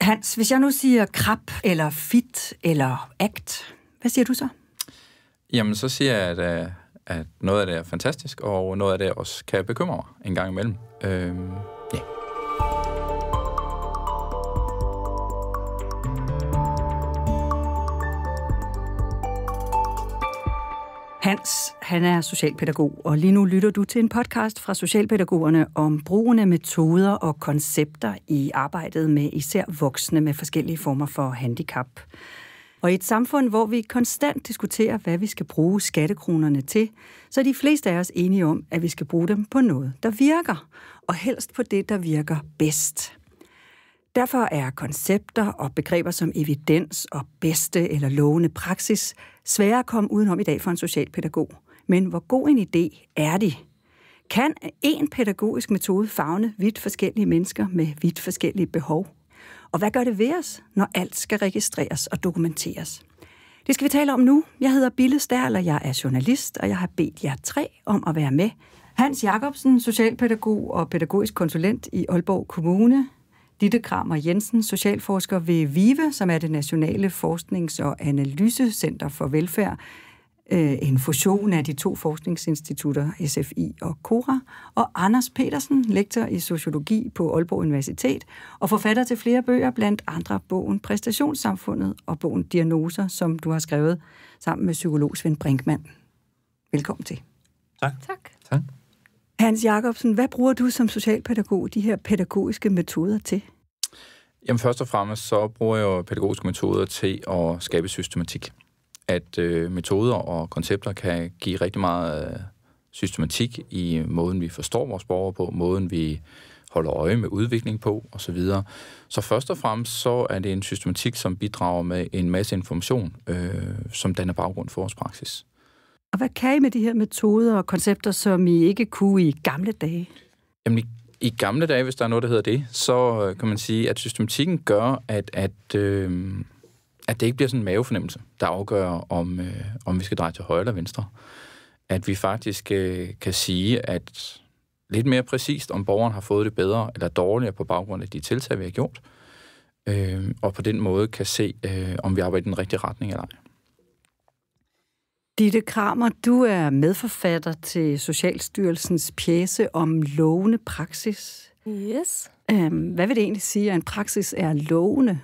Hans, hvis jeg nu siger krab, eller fit, eller akt, hvad siger du så? Jamen, så siger jeg, at, øh, at noget af det er fantastisk, og noget af det også kan bekymre mig en gang imellem. Øhm, ja. Yeah. Hans, han er socialpædagog, og lige nu lytter du til en podcast fra Socialpædagogerne om brugen af metoder og koncepter i arbejdet med især voksne med forskellige former for handicap. Og i et samfund, hvor vi konstant diskuterer, hvad vi skal bruge skattekronerne til, så er de fleste af os enige om, at vi skal bruge dem på noget, der virker, og helst på det, der virker bedst. Derfor er koncepter og begreber som evidens og bedste eller lovende praksis svære at komme udenom i dag for en socialpædagog. Men hvor god en idé er det? Kan en pædagogisk metode fagne vidt forskellige mennesker med vidt forskellige behov? Og hvad gør det ved os, når alt skal registreres og dokumenteres? Det skal vi tale om nu. Jeg hedder Bille Stærl, og jeg er journalist, og jeg har bedt jer tre om at være med. Hans Jacobsen, socialpædagog og pædagogisk konsulent i Aalborg Kommune. Ditte Kramer Jensen, socialforsker ved VIVE, som er det Nationale Forsknings- og Analysecenter for Velfærd, øh, en fusion af de to forskningsinstitutter SFI og KORA, og Anders Petersen, lektor i sociologi på Aalborg Universitet og forfatter til flere bøger, blandt andre bogen Præstationssamfundet og bogen Diagnoser, som du har skrevet sammen med psykolog Svend Brinkmann. Velkommen til. Tak. Tak. tak. Hans Jacobsen, hvad bruger du som socialpædagog de her pædagogiske metoder til? Jamen først og fremmest så bruger jeg jo pædagogiske metoder til at skabe systematik. At øh, metoder og koncepter kan give rigtig meget øh, systematik i måden, vi forstår vores borgere på, måden, vi holder øje med udvikling på osv. Så først og fremmest så er det en systematik, som bidrager med en masse information, øh, som danner baggrund for vores praksis. Og hvad kan I med de her metoder og koncepter, som I ikke kunne i gamle dage? Jamen, i, i gamle dage, hvis der er noget, der hedder det, så øh, kan man sige, at systematikken gør, at, at, øh, at det ikke bliver sådan en mavefornemmelse, der afgør, om, øh, om vi skal dreje til højre eller venstre. At vi faktisk øh, kan sige, at lidt mere præcist, om borgeren har fået det bedre eller dårligere på baggrund af de tiltag, vi har gjort, øh, og på den måde kan se, øh, om vi arbejder i den rigtige retning eller ej. Ditte Kramer, du er medforfatter til Socialstyrelsens pjæse om lovende praksis. Yes. Øhm, hvad vil det egentlig sige, at en praksis er lovende?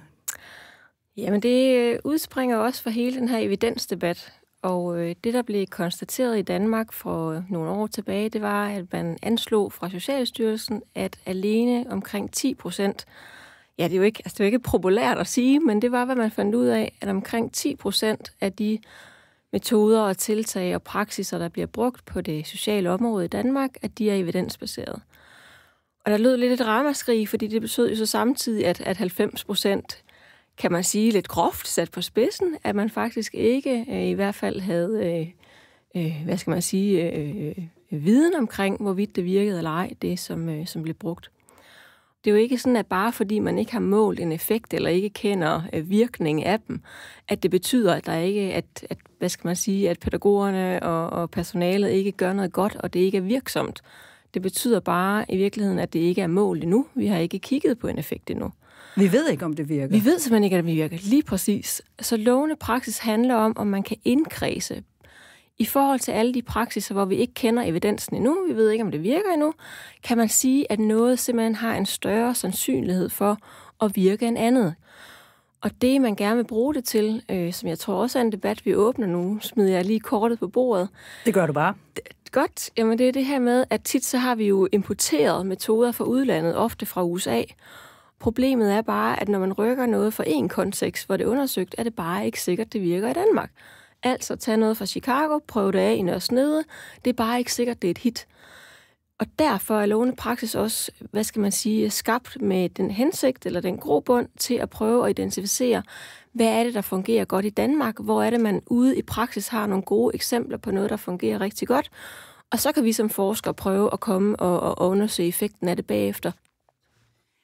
Jamen, det øh, udspringer også fra hele den her evidensdebat. Og øh, det, der blev konstateret i Danmark for øh, nogle år tilbage, det var, at man anslog fra Socialstyrelsen, at alene omkring 10 procent ja, det er jo ikke, altså, det er jo ikke populært at sige, men det var, hvad man fandt ud af, at omkring 10 procent af de metoder og tiltag og praksiser, der bliver brugt på det sociale område i Danmark, at de er evidensbaseret. Og der lød lidt et ramaskrig, fordi det betød jo så samtidig, at, at 90 procent, kan man sige lidt groft sat på spidsen, at man faktisk ikke øh, i hvert fald havde, øh, øh, hvad skal man sige, øh, øh viden omkring, hvorvidt det virkede eller ej, det som, øh, som blev brugt. Det er jo ikke sådan, at bare fordi man ikke har målt en effekt eller ikke kender øh, virkningen af dem, at det betyder, at der ikke, at, at hvad skal man sige, at pædagogerne og, og personalet ikke gør noget godt, og det ikke er virksomt. Det betyder bare i virkeligheden, at det ikke er målt endnu. Vi har ikke kigget på en effekt endnu. Vi ved ikke, om det virker. Vi ved simpelthen ikke, om det virker. Lige præcis. Så lovende praksis handler om, om man kan indkredse i forhold til alle de praksiser, hvor vi ikke kender evidensen endnu, vi ved ikke, om det virker endnu, kan man sige, at noget simpelthen har en større sandsynlighed for at virke end andet. Og det, man gerne vil bruge det til, øh, som jeg tror også er en debat, vi åbner nu, smider jeg lige kortet på bordet. Det gør du bare. godt. Jamen, det er det her med, at tit så har vi jo importeret metoder fra udlandet, ofte fra USA. Problemet er bare, at når man rykker noget fra en kontekst, hvor det er undersøgt, er det bare ikke sikkert, det virker i Danmark. Altså, tag noget fra Chicago, prøv det af i Nede. Det er bare ikke sikkert, det er et hit. Og derfor er lovende praksis også, hvad skal man sige, skabt med den hensigt eller den grobund til at prøve at identificere, hvad er det, der fungerer godt i Danmark? Hvor er det, man ude i praksis har nogle gode eksempler på noget, der fungerer rigtig godt? Og så kan vi som forskere prøve at komme og, og undersøge effekten af det bagefter.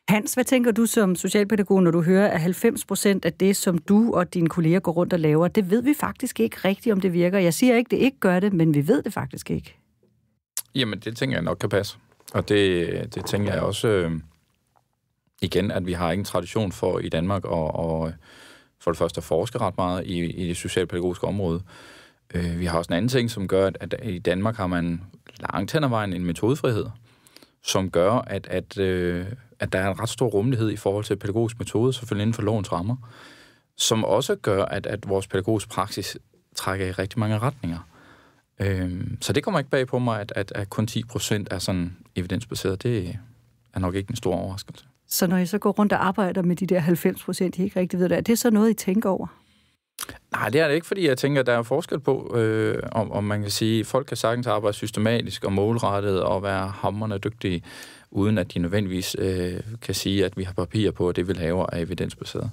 Hans, hvad tænker du som socialpædagog, når du hører, at 90 procent af det, som du og dine kolleger går rundt og laver, det ved vi faktisk ikke rigtigt, om det virker. Jeg siger ikke, det ikke gør det, men vi ved det faktisk ikke. Jamen, det tænker jeg nok kan passe. Og det, det tænker jeg også, øh, igen, at vi har ingen tradition for i Danmark at, at for det første at forske ret meget i, i det socialpædagogiske område. Øh, vi har også en anden ting, som gør, at, at i Danmark har man langt hen ad vejen en metodefrihed, som gør, at, at øh, at der er en ret stor rummelighed i forhold til pædagogisk metode, selvfølgelig inden for lovens rammer, som også gør, at, at vores pædagogisk praksis trækker i rigtig mange retninger. Øhm, så det kommer ikke bag på mig, at, at, at kun 10 procent er sådan evidensbaseret. Det er nok ikke en stor overraskelse. Så når I så går rundt og arbejder med de der 90 procent, I ikke rigtig ved det, er det så noget, I tænker over? Nej, det er det ikke, fordi jeg tænker, at der er forskel på, øh, om, om man kan sige, at folk kan sagtens arbejde systematisk og målrettet og være hammerne dygtige, uden at de nødvendigvis øh, kan sige, at vi har papir på, at det vi laver er evidensbaseret.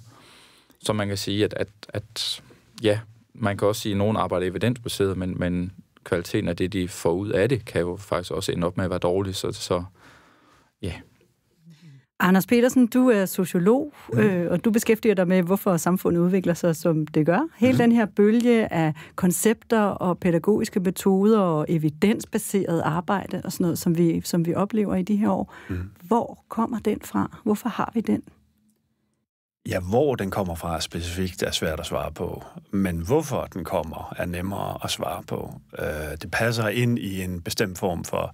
Så man kan sige, at, at, at ja, man kan også sige, at nogen arbejder evidensbaseret, men, men kvaliteten af det, de får ud af det, kan jo faktisk også ende op med at være dårlig. Så, så ja, Anders Petersen, du er sociolog, ja. øh, og du beskæftiger dig med, hvorfor samfundet udvikler sig, som det gør. Hele ja. den her bølge af koncepter og pædagogiske metoder og evidensbaseret arbejde og sådan noget, som vi, som vi oplever i de her år. Ja. Mm. Hvor kommer den fra? Hvorfor har vi den? Ja, hvor den kommer fra specifikt er svært at svare på, men hvorfor den kommer er nemmere at svare på. Øh, det passer ind i en bestemt form for øh,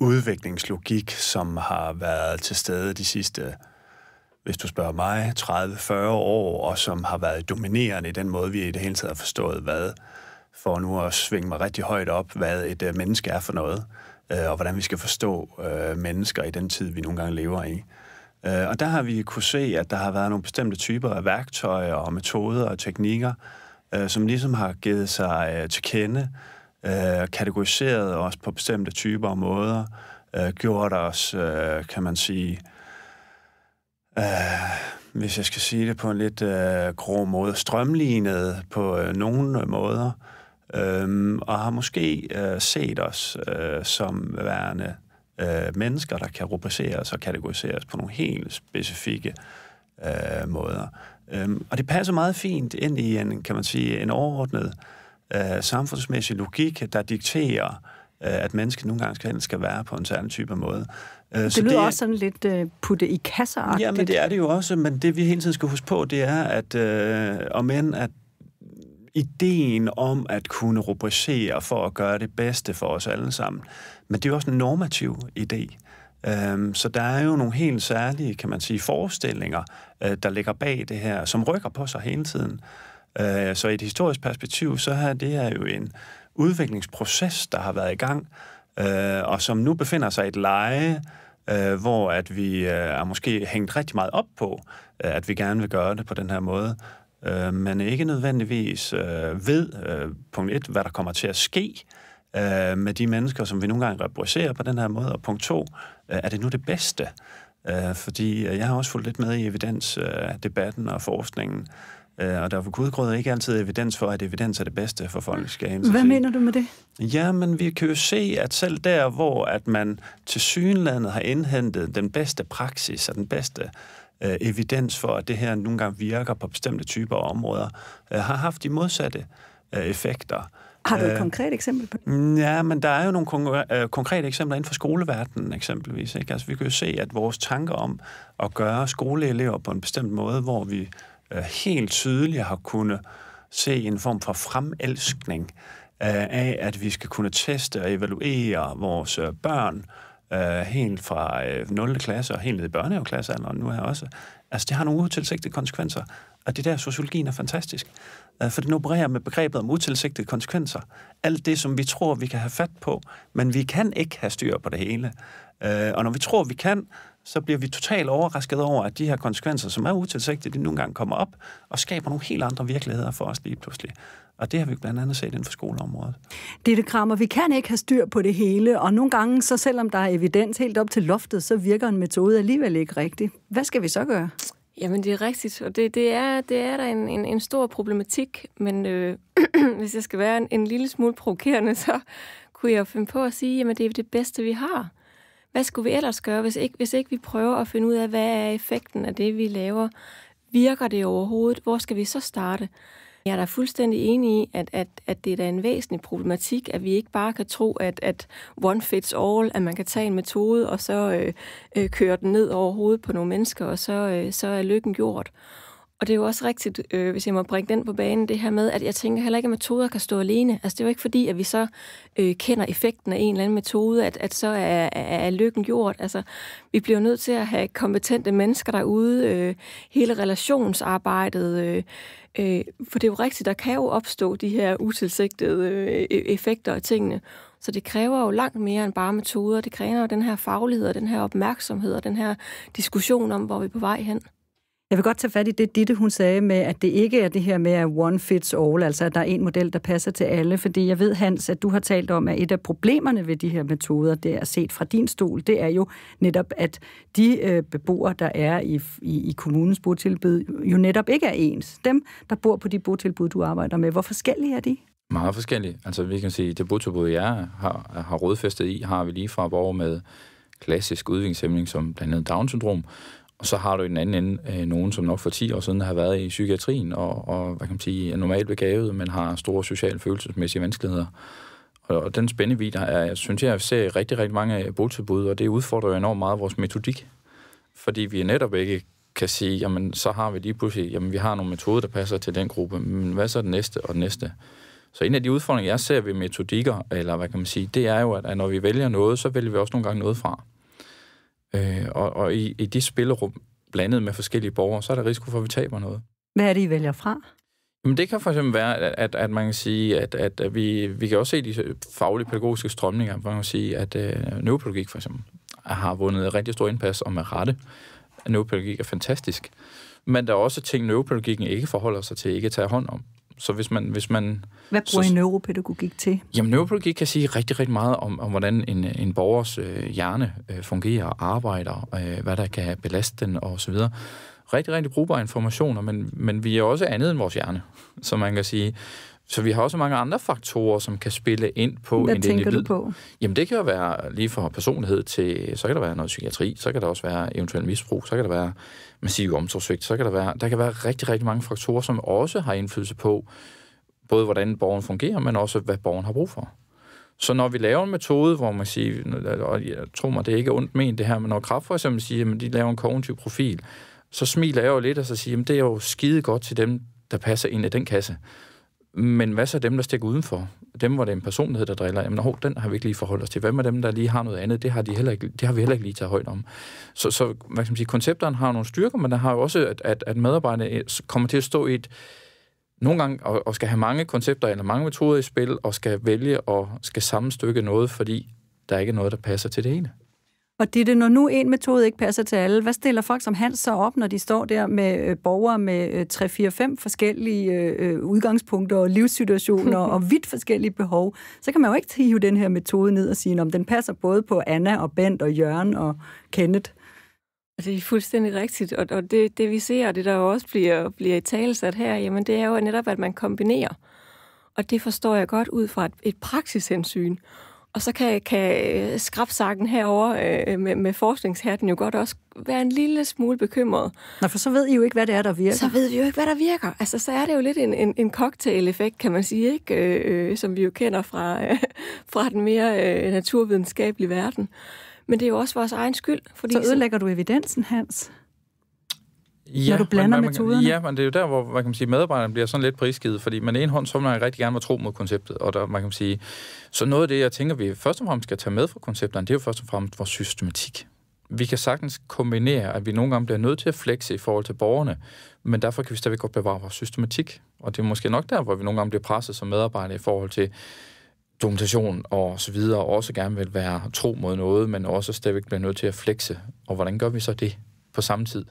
udviklingslogik, som har været til stede de sidste, hvis du spørger mig, 30-40 år, og som har været dominerende i den måde, vi i det hele taget har forstået, hvad, for nu at svinge mig rigtig højt op, hvad et øh, menneske er for noget, øh, og hvordan vi skal forstå øh, mennesker i den tid, vi nogle gange lever i. Øh, og der har vi kunne se, at der har været nogle bestemte typer af værktøjer og metoder og teknikker, øh, som ligesom har givet sig øh, til kende, øh, kategoriseret os på bestemte typer og måder, øh, gjort os, øh, kan man sige, øh, hvis jeg skal sige det på en lidt øh, grå måde, strømlignet på øh, nogle øh, måder, øh, og har måske øh, set os øh, som værende øh, mennesker, der kan rubriceres og kategoriseres på nogle helt specifikke øh, måder. Øh, og det passer meget fint ind i en, kan man sige, en overordnet øh, øh, samfundsmæssig logik, der dikterer, øh, at mennesket nogle gange skal, skal være på en særlig type måde. Øh, det så lyder det, også sådan lidt øh, putte i kasser Ja, men det er det jo også, men det vi hele tiden skal huske på, det er, at øh, om end at ideen om at kunne rubricere for at gøre det bedste for os alle sammen. Men det er jo også en normativ idé. Øhm, så der er jo nogle helt særlige, kan man sige, forestillinger, øh, der ligger bag det her, som rykker på sig hele tiden. Øh, så i et historisk perspektiv, så her, det er jo en udviklingsproces, der har været i gang, øh, og som nu befinder sig i et leje, øh, hvor at vi er måske hængt rigtig meget op på, at vi gerne vil gøre det på den her måde, men ikke nødvendigvis ved, punkt et, hvad der kommer til at ske med de mennesker, som vi nogle gange reproducerer på den her måde, og punkt to, er det nu det bedste? fordi jeg har også fulgt lidt med i evidensdebatten og forskningen, Øh, og der er for ikke altid evidens for, at evidens er det bedste for folk. Skal jeg Hvad mener du med det? Jamen, vi kan jo se, at selv der, hvor at man til synlandet har indhentet den bedste praksis og den bedste øh, evidens for, at det her nogle gange virker på bestemte typer af områder, øh, har haft de modsatte øh, effekter. Har du et øh, konkret eksempel på det? Ja, men der er jo nogle øh, konkrete eksempler inden for skoleverdenen eksempelvis. Ikke? Altså, vi kan jo se, at vores tanker om at gøre skoleelever på en bestemt måde, hvor vi Øh, helt tydeligt har kunnet se en form for fremelskning øh, af, at vi skal kunne teste og evaluere vores øh, børn øh, helt fra øh, 0. klasse og helt ned i og nu her også. Altså, det har nogle utilsigtede konsekvenser, og det der sociologien er fantastisk, øh, for den opererer med begrebet om utilsigtede konsekvenser. Alt det, som vi tror, vi kan have fat på, men vi kan ikke have styr på det hele. Øh, og når vi tror, vi kan, så bliver vi totalt overrasket over, at de her konsekvenser, som er utilsigtede, de nogle gange kommer op og skaber nogle helt andre virkeligheder for os lige pludselig. Og det har vi blandt andet set inden for skoleområdet. Det Dette krammer, vi kan ikke have styr på det hele, og nogle gange, så selvom der er evidens helt op til loftet, så virker en metode alligevel ikke rigtigt. Hvad skal vi så gøre? Jamen, det er rigtigt, og det, det, er, det er der en, en, en stor problematik, men øh, hvis jeg skal være en, en lille smule provokerende, så kunne jeg finde på at sige, jamen det er det bedste, vi har hvad skulle vi ellers gøre, hvis ikke, hvis ikke vi prøver at finde ud af, hvad er effekten af det, vi laver? Virker det overhovedet? Hvor skal vi så starte? Jeg er da fuldstændig enig i, at, at, at det er da en væsentlig problematik, at vi ikke bare kan tro, at, at one fits all, at man kan tage en metode og så øh, øh, køre den ned over hovedet på nogle mennesker, og så, øh, så er lykken gjort. Og det er jo også rigtigt, øh, hvis jeg må bringe den på banen, det her med, at jeg tænker heller ikke, at metoder kan stå alene. Altså det er jo ikke fordi, at vi så øh, kender effekten af en eller anden metode, at, at så er, er lykken gjort. Altså vi bliver nødt til at have kompetente mennesker derude, øh, hele relationsarbejdet, øh, øh, for det er jo rigtigt, der kan jo opstå de her utilsigtede øh, e-, effekter og tingene. Så det kræver jo langt mere end bare metoder. Det kræver jo den her faglighed, og den her opmærksomhed og den her diskussion om, hvor vi er på vej hen. Jeg vil godt tage fat i det, Ditte hun sagde med, at det ikke er det her med, at one fits all, altså at der er en model, der passer til alle. Fordi jeg ved, Hans, at du har talt om, at et af problemerne ved de her metoder, det er set fra din stol, det er jo netop, at de øh, beboere, der er i, i, i kommunens botilbud, jo netop ikke er ens. Dem, der bor på de botilbud, du arbejder med, hvor forskellige er de? Meget forskellige. Altså vi kan sige, det botilbud, jeg har, har rådfæstet i, har vi lige fra borgere med klassisk udviklingshemming som blandt andet Down-syndrom, og så har du i den anden ende øh, nogen, som nok for 10 år siden har været i psykiatrien, og, og hvad kan man sige, er normalt begavet, men har store sociale følelsesmæssige vanskeligheder. Og, og den spændevidder, er, jeg synes jeg, ser rigtig, rigtig mange øh, botilbud, og det udfordrer jo enormt meget vores metodik, fordi vi netop ikke kan sige, jamen så har vi lige pludselig, jamen vi har nogle metoder, der passer til den gruppe, men hvad så det næste og det næste? Så en af de udfordringer, jeg ser ved metodikker, eller hvad kan man sige, det er jo, at, at når vi vælger noget, så vælger vi også nogle gange noget fra. Øh, og og i, i det spillerum, blandet med forskellige borgere, så er der risiko for, at vi taber noget. Hvad er det, I vælger fra? Jamen, det kan for eksempel være, at, at, at man kan sige, at, at, at vi, vi kan også se de faglige pædagogiske strømninger, hvor man kan sige, at øh, neuropædagogik for eksempel har vundet rigtig stor indpas og med rette. Neuropædagogik er fantastisk. Men der er også ting, neuropædagogikken ikke forholder sig til, ikke tager hånd om. Så hvis man... Hvis man Hvad bruger så, I neuropædagogik til? Jamen, neuropædagogik kan sige rigtig, rigtig meget om, om hvordan en, en borgers øh, hjerne øh, fungerer, arbejder, øh, hvad der kan belaste den og så videre. Rigtig, rigtig brugbare informationer, men, men vi er også andet end vores hjerne. Så man kan sige, så vi har også mange andre faktorer, som kan spille ind på Hvad en tænker du på? Jamen det kan jo være lige fra personlighed til, så kan der være noget psykiatri, så kan der også være eventuelt misbrug, så kan der være massiv omsorgsvigt, så kan der være, der kan være rigtig, rigtig mange faktorer, som også har indflydelse på, både hvordan borgeren fungerer, men også hvad borgeren har brug for. Så når vi laver en metode, hvor man siger, og jeg tror mig, det er ikke ondt ment det her, men når kraft for eksempel siger, at de laver en kognitiv profil, så smiler jeg jo lidt og så siger, at det er jo skide godt til dem, der passer ind i den kasse. Men hvad så dem, der stikker udenfor? Dem, hvor det er en personlighed, der driller, jamen hov, den har vi ikke lige forholdt os til. Hvad med dem, der lige har noget andet? Det har, de heller ikke, det har vi heller ikke lige taget højde om. Så, så hvad kan man sige, koncepterne har nogle styrker, men der har jo også, at, at, at medarbejderne øh, kommer til at stå i et, nogle gange og, og skal have mange koncepter eller mange metoder i spil, og skal vælge og skal sammenstykke noget, fordi der er ikke noget, der passer til det ene. Og det er det, når nu en metode ikke passer til alle, hvad stiller folk som Hans så op, når de står der med øh, borgere med øh, 3-4-5 forskellige øh, øh, udgangspunkter og livssituationer og vidt forskellige behov? Så kan man jo ikke hive den her metode ned og sige, om den passer både på Anna og Bent og Jørgen og Kenneth. Det er fuldstændig rigtigt, og, og det, det vi ser, og det der også bliver, bliver i talesat her, jamen det er jo netop, at man kombinerer. Og det forstår jeg godt ud fra et, et praksishensyn. Og så kan, kan øh, skrabsakken herover øh, med, med forskningsherten jo godt også være en lille smule bekymret. Nå, for så ved I jo ikke, hvad det er, der virker. Så ved vi jo ikke, hvad der virker. Altså, så er det jo lidt en, en, en cocktail-effekt, kan man sige, ikke? Øh, øh som vi jo kender fra, øh, fra den mere øh, naturvidenskabelige verden. Men det er jo også vores egen skyld. Fordi så ødelægger du evidensen, Hans? ja, når du blander man, man, metoderne? Ja, men det er jo der, hvor man kan sige, medarbejderne bliver sådan lidt prisgivet, fordi man en hånd, så man rigtig gerne var tro mod konceptet, og der, man kan sige, så noget af det, jeg tænker, vi først og fremmest skal tage med fra koncepterne, det er jo først og fremmest vores systematik. Vi kan sagtens kombinere, at vi nogle gange bliver nødt til at flexe i forhold til borgerne, men derfor kan vi stadigvæk godt bevare vores systematik. Og det er måske nok der, hvor vi nogle gange bliver presset som medarbejdere i forhold til, dokumentation og så videre, og også gerne vil være tro mod noget, men også stadigvæk bliver nødt til at flexe. Og hvordan gør vi så det på samme tid?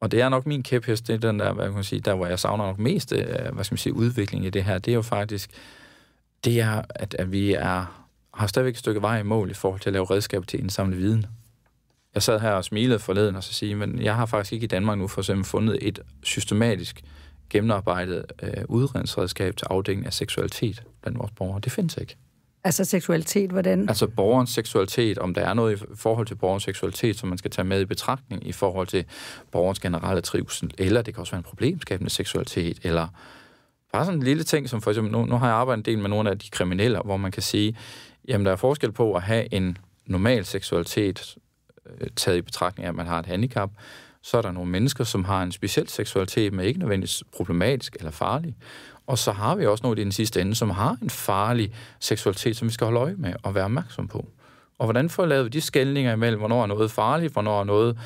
Og det er nok min kæphest, det er den der, hvad kan man sige, der hvor jeg savner nok mest, øh, hvad skal man sige, udvikling i det her, det er jo faktisk, det er, at, at vi er, har stadigvæk et stykke vej i mål i forhold til at lave redskaber til indsamle viden. Jeg sad her og smilede forleden og så sige, men jeg har faktisk ikke i Danmark nu for eksempel fundet et systematisk gennemarbejdet øh, udredningsredskab til afdækning af seksualitet blandt vores borgere. Det findes ikke. Altså seksualitet, hvordan? Altså borgerens seksualitet, om der er noget i forhold til borgerens seksualitet, som man skal tage med i betragtning i forhold til borgerens generelle trivsel, eller det kan også være en problemskabende seksualitet, eller bare sådan en lille ting, som for eksempel, nu, nu har jeg arbejdet en del med nogle af de kriminelle, hvor man kan sige, jamen der er forskel på at have en normal seksualitet øh, taget i betragtning af, at man har et handicap, så er der nogle mennesker, som har en speciel seksualitet, men ikke nødvendigvis problematisk eller farlig. Og så har vi også nogle i den sidste ende, som har en farlig seksualitet, som vi skal holde øje med og være opmærksom på. Og hvordan får lavet de skældninger imellem, hvornår er noget farligt, hvornår er noget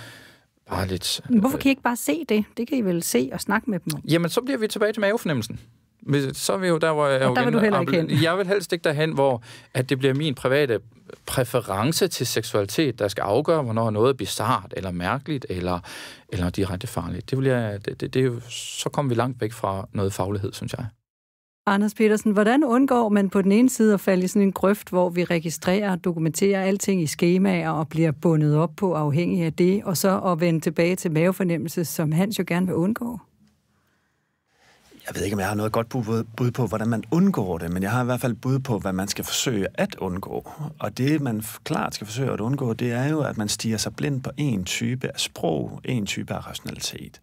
bare lidt... Men hvorfor øh, kan I ikke bare se det? Det kan I vel se og snakke med dem om? Jamen, så bliver vi tilbage til mavefornemmelsen. Men så vil jo der, hvor jeg... Og der vil du heller ikke hen. Jeg vil helst ikke derhen, hvor at det bliver min private præference til seksualitet, der skal afgøre, hvornår noget er bizart, eller mærkeligt, eller, eller direkte farligt. Det vil jeg, det, det, det, så kommer vi langt væk fra noget faglighed, synes jeg. Anders Petersen, hvordan undgår man på den ene side at falde i sådan en grøft, hvor vi registrerer og dokumenterer alting i skemaer og bliver bundet op på afhængig af det, og så at vende tilbage til mavefornemmelse, som Hans jo gerne vil undgå? Jeg ved ikke, om jeg har noget godt bud på, hvordan man undgår det, men jeg har i hvert fald bud på, hvad man skal forsøge at undgå. Og det, man klart skal forsøge at undgå, det er jo, at man stiger sig blind på en type af sprog, en type af rationalitet.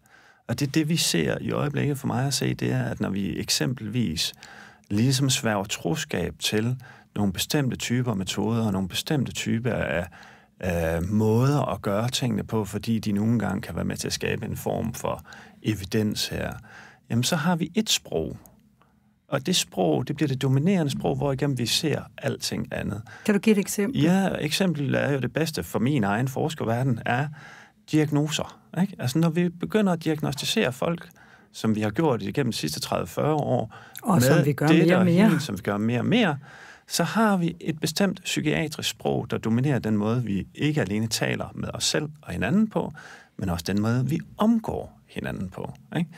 Og det, det vi ser i øjeblikket for mig at se, det er, at når vi eksempelvis ligesom sværger troskab til nogle bestemte typer metoder og nogle bestemte typer af måder at gøre tingene på, fordi de nogle gange kan være med til at skabe en form for evidens her, jamen så har vi et sprog. Og det sprog, det bliver det dominerende sprog, hvor igennem vi ser alting andet. Kan du give et eksempel? Ja, eksempel er jo det bedste for min egen forskerverden, er diagnoser. Ikke? Altså når vi begynder at diagnostisere folk, som vi har gjort igennem de sidste 30-40 år, og med som vi gør det, mere og mere. Hende, som vi gør mere og mere, så har vi et bestemt psykiatrisk sprog, der dominerer den måde, vi ikke alene taler med os selv og hinanden på, men også den måde, vi omgår hinanden på. Ikke?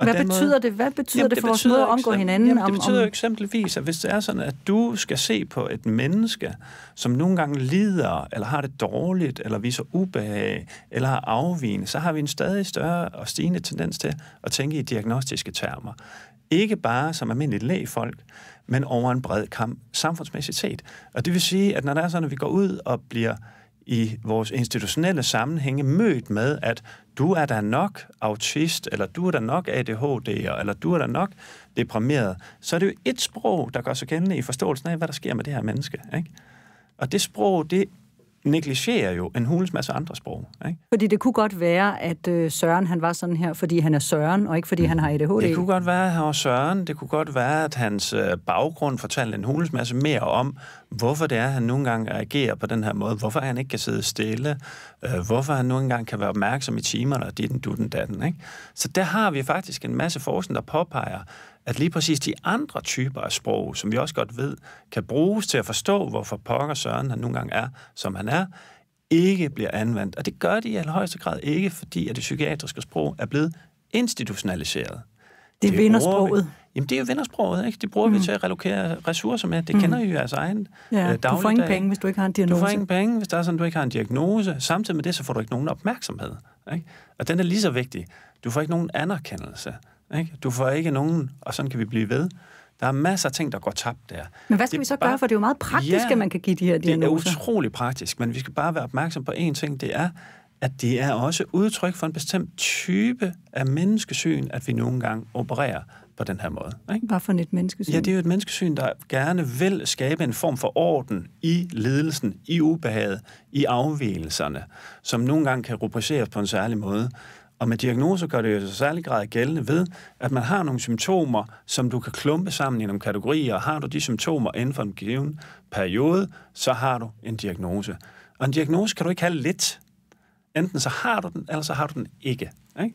Og hvad betyder måde, det? Hvad betyder jamen, det for det vores måde at omgå hinanden? Jamen, det betyder jo om... eksempelvis, at hvis det er sådan, at du skal se på et menneske, som nogle gange lider, eller har det dårligt, eller viser ubehag, eller har afvigende, så har vi en stadig større og stigende tendens til at tænke i diagnostiske termer. Ikke bare som almindeligt lægfolk, men over en bred kamp samfundsmæssigt set. Og det vil sige, at når der er sådan, at vi går ud og bliver i vores institutionelle sammenhænge mødt med, at du er da nok autist, eller du er da nok ADHD, eller du er da nok deprimeret, så er det jo et sprog, der gør sig gældende i forståelsen af, hvad der sker med det her menneske. Ikke? Og det sprog, det negligerer jo en hulens masse andre sprog. Ikke? Fordi det kunne godt være, at øh, Søren han var sådan her, fordi han er Søren, og ikke fordi mm. han har ADHD. Det kunne godt være, at han var Søren. Det kunne godt være, at hans øh, baggrund fortalte en hulens masse mere om, hvorfor det er, at han nogle gange reagerer på den her måde, hvorfor han ikke kan sidde stille, øh, hvorfor han nogle gange kan være opmærksom i timerne, og dit den, du den, datten. Ikke? Så der har vi faktisk en masse forskning, der påpeger, at lige præcis de andre typer af sprog, som vi også godt ved, kan bruges til at forstå, hvorfor pokker Søren han nogle gange er, som han er, ikke bliver anvendt. Og det gør de i allerhøjeste grad ikke, fordi at det psykiatriske sprog er blevet institutionaliseret. Det, er vinder sproget. Jamen, det er jo vindersproget, ikke? Det bruger mm. vi til at relokere ressourcer med. Det mm. kender I jo jeres egen ja, øh, dagligdag. du får ingen penge, hvis du ikke har en diagnose. Du får ingen penge, hvis der er sådan, du ikke har en diagnose. Samtidig med det, så får du ikke nogen opmærksomhed. Ikke? Og den er lige så vigtig. Du får ikke nogen anerkendelse. Ikke? Du får ikke nogen, og sådan kan vi blive ved. Der er masser af ting, der går tabt der. Men hvad skal det vi så bare, gøre, for det er jo meget praktisk, ja, at man kan give de her diagnoser. Det er utrolig praktisk, men vi skal bare være opmærksom på én ting, det er, at det er også udtryk for en bestemt type af menneskesyn, at vi nogle gange opererer på den her måde. Ikke? Hvad for et menneskesyn? Ja, det er jo et menneskesyn, der gerne vil skabe en form for orden i ledelsen, i ubehaget, i afvielserne, som nogle gange kan rubriceres på en særlig måde. Og med diagnose gør det jo så særlig grad gældende ved, at man har nogle symptomer, som du kan klumpe sammen i nogle kategorier. Har du de symptomer inden for en given periode, så har du en diagnose. Og en diagnose kan du ikke have lidt. Enten så har du den, eller så har du den ikke. ikke?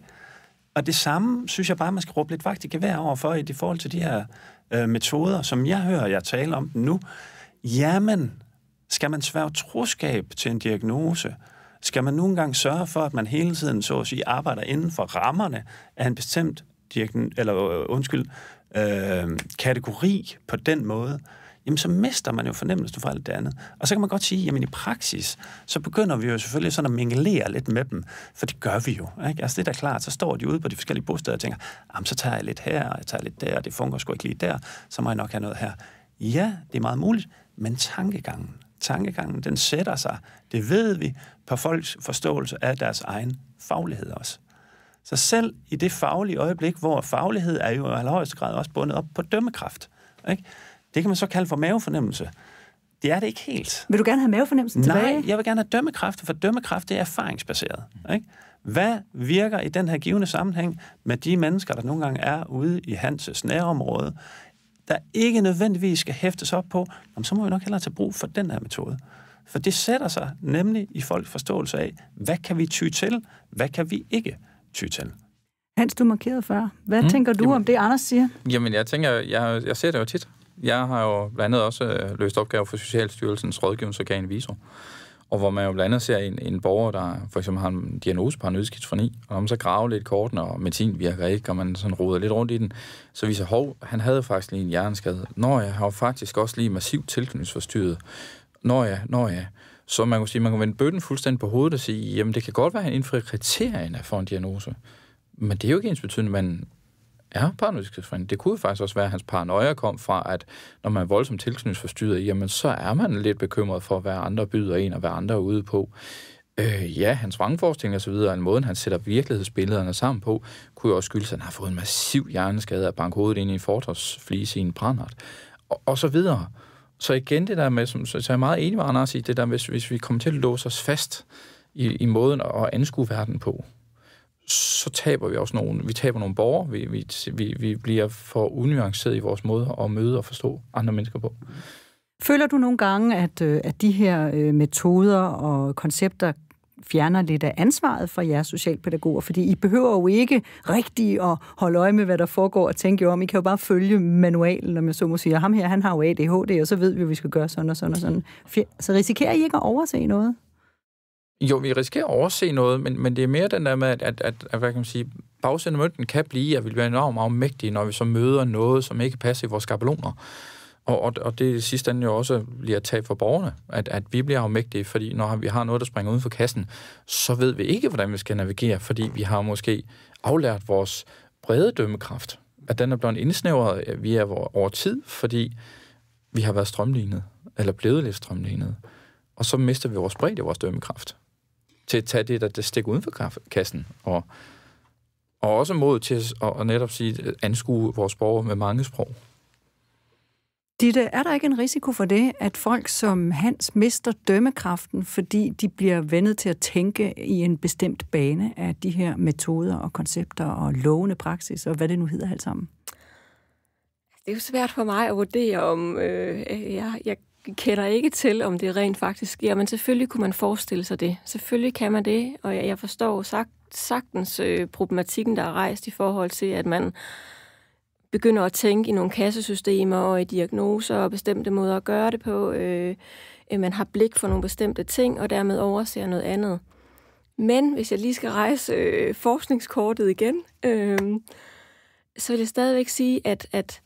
Og det samme synes jeg bare, man skal råbe lidt vagt i gevær over for i forhold til de her øh, metoder, som jeg hører jeg tale om nu. Jamen, skal man svære troskab til en diagnose? skal man nogle gange sørge for, at man hele tiden, så at sige, arbejder inden for rammerne af en bestemt eller øh, undskyld, øh, kategori på den måde, jamen så mister man jo fornemmelsen for alt det andet. Og så kan man godt sige, jamen i praksis, så begynder vi jo selvfølgelig sådan at mingelere lidt med dem, for det gør vi jo. Ikke? Altså det er da klart, så står de ude på de forskellige bosteder og tænker, jamen så tager jeg lidt her, og jeg tager lidt der, og det fungerer sgu ikke lige der, så må jeg nok have noget her. Ja, det er meget muligt, men tankegangen, tankegangen, den sætter sig, det ved vi, på folks forståelse af deres egen faglighed også. Så selv i det faglige øjeblik, hvor faglighed er jo i allerhøjeste grad også bundet op på dømmekraft, ikke? det kan man så kalde for mavefornemmelse. Det er det ikke helt. Vil du gerne have mavefornemmelsen Nej, tilbage? Nej, jeg vil gerne have dømmekraft, for dømmekraft det er erfaringsbaseret. Ikke? Hvad virker i den her givende sammenhæng med de mennesker, der nogle gange er ude i hans nærområde, der ikke nødvendigvis skal hæftes op på, så må vi nok hellere tage brug for den her metode. For det sætter sig nemlig i folks forståelse af, hvad kan vi ty til, hvad kan vi ikke ty til. Hans, du markerede før. Hvad mm, tænker du jamen, om det, Anders siger? Jamen, jeg tænker, jeg, jeg ser det jo tit. Jeg har jo blandt andet også øh, løst opgaver for Socialstyrelsens rådgivningsorgan Visor og hvor man jo blandt andet ser en, en borger, der for eksempel har en diagnose en skizofreni, og når man så graver lidt korten, og medicin virker ikke, og man sådan roder lidt rundt i den, så viser hov, han havde faktisk lige en hjerneskade. Nå ja, har faktisk også lige massivt tilknytningsforstyrret. Nå ja, nå ja. Så man kunne sige, man kunne vende bøtten fuldstændig på hovedet og sige, jamen det kan godt være, at han indfrier kriterierne for en diagnose. Men det er jo ikke ens betydende, at man er paranoid skizofreni. Det kunne faktisk også være, at hans paranoia kom fra, at når man er voldsomt tilknytningsforstyrret, jamen så er man lidt bekymret for, hvad andre byder en, og hvad andre er ude på. Øh, ja, hans så videre, og en måden, han sætter virkelighedsbillederne sammen på, kunne jo også skyldes, at han har fået en massiv hjerneskade af bankhovedet ind i en fortorsflise i en brændert, og, og så videre. Så igen det der med, som, så jeg er meget enig med Anders i, det der, hvis, hvis vi kommer til at låse os fast i, i måden at anskue verden på, så taber vi også nogle, vi taber nogle borgere, vi, vi, vi, vi bliver for unuanceret i vores måde at møde og forstå andre mennesker på. Føler du nogle gange, at, øh, at de her øh, metoder og koncepter fjerner lidt af ansvaret fra jer socialpædagoger, fordi I behøver jo ikke rigtig at holde øje med, hvad der foregår og tænke om. I kan jo bare følge manualen, om jeg så må sige, ham her, han har jo ADHD, og så ved vi, at vi skal gøre sådan og sådan og sådan. Så risikerer I ikke at overse noget? Jo, vi risikerer at overse noget, men, men det er mere den der med, at, at, at, at hvad kan man sige, bagsiden af mønten kan blive, at vi bliver enormt afmægtige, når vi så møder noget, som ikke passer i vores skabeloner. Og, og, og det sidste ende jo også bliver tab for borgerne, at, at vi bliver afmægtige, fordi når vi har noget, der springer uden for kassen, så ved vi ikke, hvordan vi skal navigere, fordi vi har måske aflært vores brede dømmekraft, at den er blevet indsnævret øh, via over tid, fordi vi har været strømlignet, eller blevet lidt strømlignet. Og så mister vi vores bredde i vores dømmekraft til at tage det, der, der stikker uden for kassen, og, og også mod til at og netop sige, at anskue vores borgere med mange sprog. Ditte, er der ikke en risiko for det, at folk som Hans mister dømmekraften, fordi de bliver vendet til at tænke i en bestemt bane af de her metoder og koncepter og lovende praksis og hvad det nu hedder alt sammen? Det er jo svært for mig at vurdere, om øh, jeg, jeg kender ikke til, om det rent faktisk sker, men selvfølgelig kunne man forestille sig det. Selvfølgelig kan man det, og jeg, jeg forstår sagt, sagtens øh, problematikken, der er rejst i forhold til, at man begynder at tænke i nogle kassesystemer og i diagnoser og bestemte måder at gøre det på. Øh, øh man har blik for nogle bestemte ting, og dermed overser noget andet. Men hvis jeg lige skal rejse øh, forskningskortet igen, øh, så vil jeg stadigvæk sige, at, at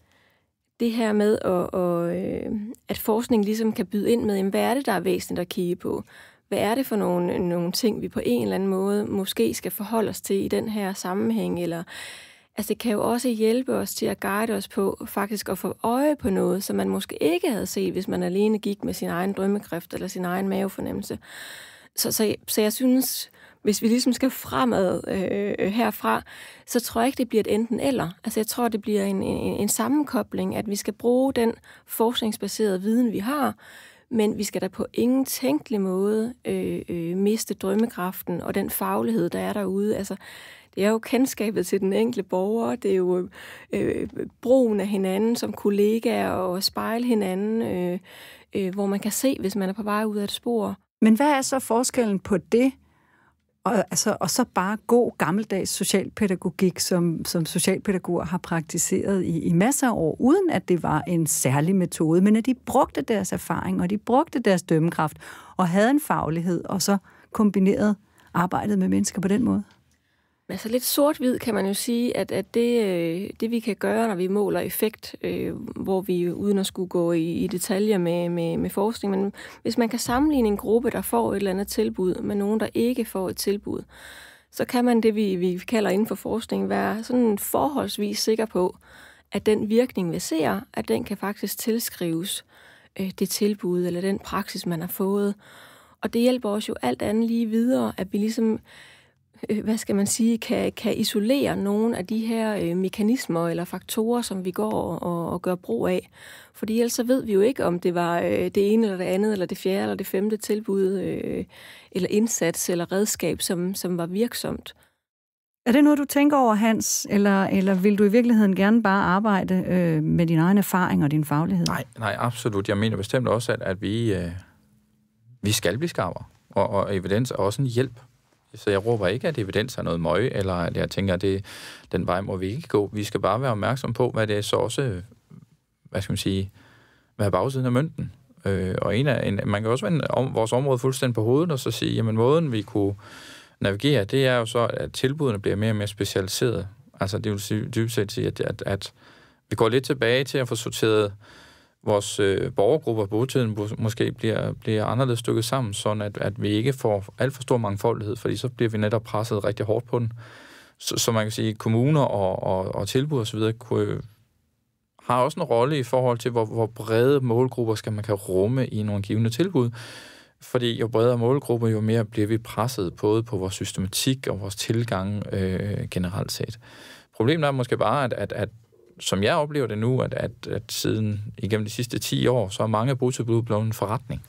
det her med, at, og, øh, at forskning ligesom kan byde ind med, jamen, hvad er det, der er væsentligt at kigge på? Hvad er det for nogle, nogle ting, vi på en eller anden måde måske skal forholde os til i den her sammenhæng? Eller, altså, det kan jo også hjælpe os til at guide os på faktisk at få øje på noget, som man måske ikke havde set, hvis man alene gik med sin egen drømmekræft eller sin egen mavefornemmelse. Øh, så, så, så jeg synes, hvis vi ligesom skal fremad øh, herfra, så tror jeg ikke, det bliver et enten eller. Altså jeg tror, det bliver en, en, en sammenkobling, at vi skal bruge den forskningsbaserede viden, vi har, men vi skal da på ingen tænkelig måde øh, øh, miste drømmekraften og den faglighed, der er derude. Altså, det er jo kendskabet til den enkelte borger, det er jo øh, brugen af hinanden som kollegaer og spejle hinanden, øh, øh, hvor man kan se, hvis man er på vej ud af et spor. Men hvad er så forskellen på det, og, altså, og så bare god gammeldags socialpædagogik, som, som socialpædagoger har praktiseret i, i masser af år, uden at det var en særlig metode, men at de brugte deres erfaring, og de brugte deres dømmekraft, og havde en faglighed, og så kombinerede arbejdet med mennesker på den måde? Altså lidt sort-hvid kan man jo sige, at, at det, øh, det vi kan gøre, når vi måler effekt, øh, hvor vi uden at skulle gå i, i detaljer med, med, med forskning, men hvis man kan sammenligne en gruppe, der får et eller andet tilbud, med nogen, der ikke får et tilbud, så kan man det, vi, vi kalder inden for forskning, være sådan forholdsvis sikker på, at den virkning, vi ser, at den kan faktisk tilskrives øh, det tilbud eller den praksis, man har fået. Og det hjælper os jo alt andet lige videre, at vi ligesom øh, hvad skal man sige, kan, kan isolere nogle af de her øh, mekanismer eller faktorer, som vi går og, og gør brug af. Fordi ellers så ved vi jo ikke, om det var øh, det ene eller det andet, eller det fjerde eller det femte tilbud, øh, eller indsats eller redskab, som, som var virksomt. Er det noget, du tænker over, Hans, eller, eller vil du i virkeligheden gerne bare arbejde øh, med din egen erfaring og din faglighed? Nej, nej, absolut. Jeg mener bestemt også, at, at vi, øh, vi skal blive skarpere, og, og evidens er også en hjælp så jeg råber ikke, at evidens er noget møg, eller at jeg tænker, at det, den vej må vi ikke gå. Vi skal bare være opmærksom på, hvad det er så også, hvad skal man sige, hvad er bagsiden af mønten. Øh, og en af, en, man kan også vende om, vores område fuldstændig på hovedet og så sige, jamen måden vi kunne navigere, det er jo så, at tilbudene bliver mere og mere specialiseret. Altså det vil sige, dybest set sige, at, at, at vi går lidt tilbage til at få sorteret vores øh, borgergrupper på tiden måske bliver, bliver anderledes stykket sammen, sådan at, at vi ikke får alt for stor mangfoldighed, fordi så bliver vi netop presset rigtig hårdt på den. Så, så man kan sige, kommuner og, og, og tilbud osv. Kunne, øh, har også en rolle i forhold til, hvor, hvor brede målgrupper skal man kan rumme i nogle givende tilbud. Fordi jo bredere målgrupper, jo mere bliver vi presset både på vores systematik og vores tilgang øh, generelt set. Problemet er måske bare, at, at, at som jeg oplever det nu, at, at, at siden igennem de sidste 10 år, så er mange botilbud blevet en forretning.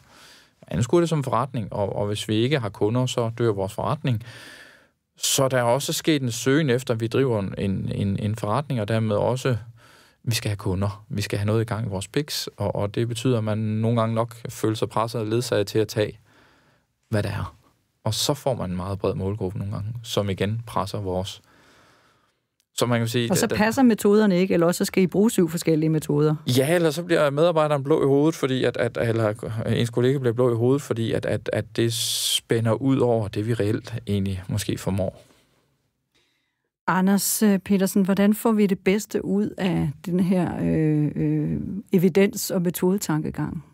Anskuer det som forretning, og, og hvis vi ikke har kunder, så dør vores forretning. Så der er også sket en søgen efter, at vi driver en, en, en forretning, og dermed også, vi skal have kunder. Vi skal have noget i gang i vores PIX, og, og det betyder, at man nogle gange nok føler sig presset og ledsaget til at tage, hvad der er. Og så får man en meget bred målgruppe nogle gange, som igen presser vores så man kan sige, og så det, passer metoderne ikke, eller også så skal I bruge syv forskellige metoder. Ja, eller så bliver medarbejderen blå i hovedet, fordi at, at, eller ens kollega bliver blå i hovedet, fordi at, at, at det spænder ud over det, vi reelt egentlig måske formår. Anders øh, Petersen, hvordan får vi det bedste ud af den her øh, øh, evidens- og metodetankegang?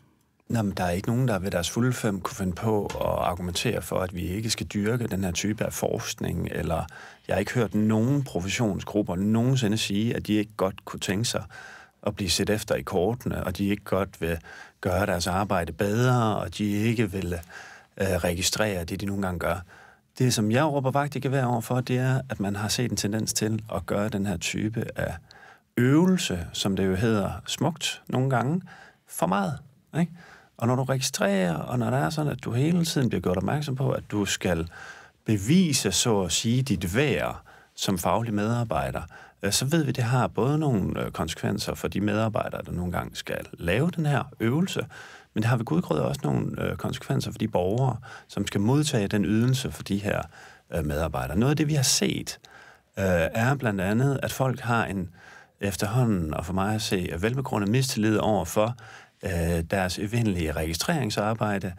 men der er ikke nogen, der ved deres fulde fem kunne finde på at argumentere for, at vi ikke skal dyrke den her type af forskning eller jeg har ikke hørt nogen professionsgrupper nogensinde sige, at de ikke godt kunne tænke sig at blive set efter i kortene, og de ikke godt vil gøre deres arbejde bedre, og de ikke vil øh, registrere det, de nogle gange gør. Det, som jeg råber vagt i gevær over for, det er, at man har set en tendens til at gøre den her type af øvelse, som det jo hedder smukt nogle gange, for meget. Ikke? Og når du registrerer, og når der er sådan, at du hele tiden bliver gjort opmærksom på, at du skal bevise, så at sige, dit værd som faglig medarbejder, øh, så ved vi, at det har både nogle øh, konsekvenser for de medarbejdere, der nogle gange skal lave den her øvelse, men det har ved gudgrød også nogle øh, konsekvenser for de borgere, som skal modtage den ydelse for de her medarbejdere. Noget af det, vi har set, er blandt andet, at folk har en efterhånden, og for mig at se, velbegrundet mistillid over for deres evindelige registreringsarbejde,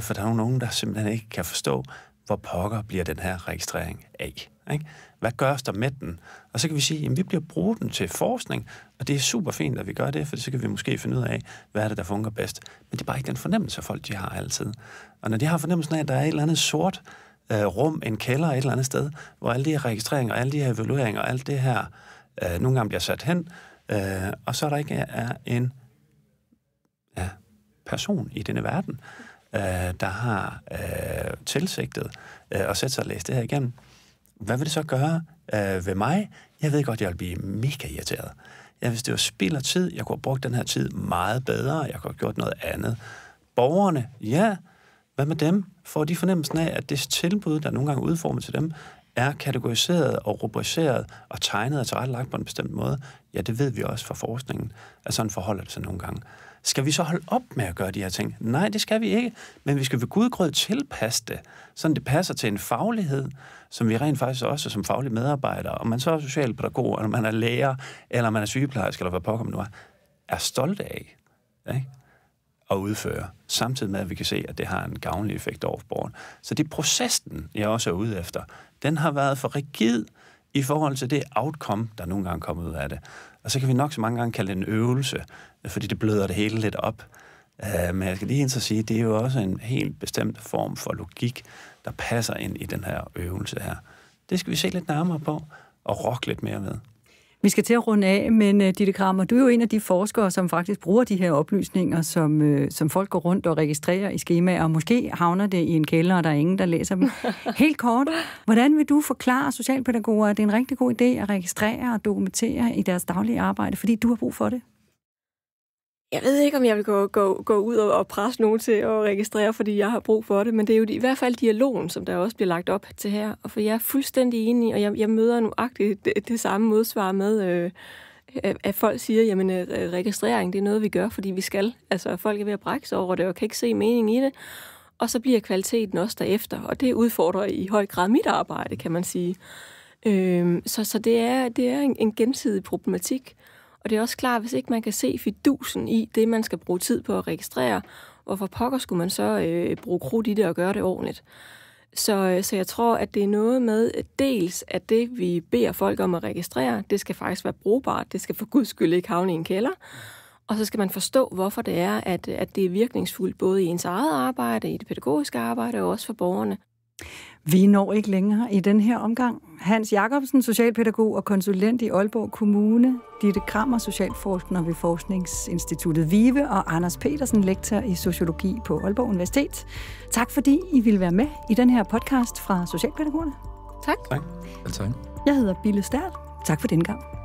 for der er nogle, der simpelthen ikke kan forstå, hvor pokker bliver den her registrering af? Ikke? Hvad gør der med den? Og så kan vi sige, at vi bliver brugt den til forskning, og det er super fint, at vi gør det, for så kan vi måske finde ud af, hvad er det, der fungerer bedst. Men det er bare ikke den fornemmelse, folk de har altid. Og når de har fornemmelsen af, at der er et eller andet sort øh, rum, en kælder et eller andet sted, hvor alle de her registreringer, alle de her evalueringer, alt det her øh, nogle gange bliver sat hen, øh, og så er der ikke er en ja, person i denne verden, øh, der har øh, tilsigtet øh, at sætte sig og læse det her igennem, hvad vil det så gøre øh, ved mig? Jeg ved godt, jeg vil blive mega irriteret. Ja, hvis det var spild af tid, jeg kunne have brugt den her tid meget bedre, jeg kunne have gjort noget andet. Borgerne, ja, hvad med dem? Får de fornemmelsen af, at det tilbud, der nogle gange er udformet til dem, er kategoriseret og rubriceret og tegnet og tilrettelagt på en bestemt måde? Ja, det ved vi også fra forskningen, at sådan forholder det sig nogle gange. Skal vi så holde op med at gøre de her ting? Nej, det skal vi ikke. Men vi skal ved gudgrød tilpasse det, sådan det passer til en faglighed, som vi rent faktisk også som faglige medarbejdere, om man så er socialpædagog, eller man er lærer, eller man er sygeplejerske, eller hvad pågår nu er, er stolt af ikke? at udføre, samtidig med, at vi kan se, at det har en gavnlig effekt over borgeren. Så det er processen, jeg også er ude efter. Den har været for rigid, i forhold til det outcome, der nogle gange kommer ud af det. Og så kan vi nok så mange gange kalde det en øvelse, fordi det bløder det hele lidt op. Øh, men jeg skal lige ind og sige, det er jo også en helt bestemt form for logik, der passer ind i den her øvelse her. Det skal vi se lidt nærmere på og rokke lidt mere ved. Vi skal til at runde af, men uh, Ditte Kramer, du er jo en af de forskere, som faktisk bruger de her oplysninger, som, uh, som folk går rundt og registrerer i skemaer, og måske havner det i en kælder, og der er ingen, der læser dem. Helt kort, hvordan vil du forklare socialpædagoger, at det er en rigtig god idé at registrere og dokumentere i deres daglige arbejde, fordi du har brug for det? Jeg ved ikke, om jeg vil gå, gå, gå ud og, og presse nogen til at registrere, fordi jeg har brug for det, men det er jo i hvert fald dialogen, som der også bliver lagt op til her. Og for jeg er fuldstændig enig, og jeg, jeg møder nu agtigt det, det samme modsvar med... Øh, at folk siger, jamen øh, registrering, det er noget, vi gør, fordi vi skal. Altså, folk er ved at brække sig over det, og kan ikke se mening i det. Og så bliver kvaliteten også derefter, og det udfordrer i høj grad mit arbejde, kan man sige. Øh, så så det, er, det er en, en gensidig problematik. Og det er også klart, hvis ikke man kan se fidusen i det, man skal bruge tid på at registrere, hvorfor pokker skulle man så øh, bruge krudt i det og gøre det ordentligt? Så, øh, så jeg tror, at det er noget med øh, dels, at det, vi beder folk om at registrere, det skal faktisk være brugbart. Det skal for guds skyld ikke havne i en kælder. Og så skal man forstå, hvorfor det er, at, øh, at det er virkningsfuldt både i ens eget arbejde, i det pædagogiske arbejde og også for borgerne. Vi når ikke længere i den her omgang. Hans Jacobsen, socialpædagog og konsulent i Aalborg Kommune, Ditte Krammer, socialforsker ved Forskningsinstituttet VIVE og Anders Petersen, lektor i sociologi på Aalborg Universitet. Tak fordi I ville være med i den her podcast fra Socialpædagogerne. Tak. Tak. Jeg hedder Bille Stærl. Tak for den gang.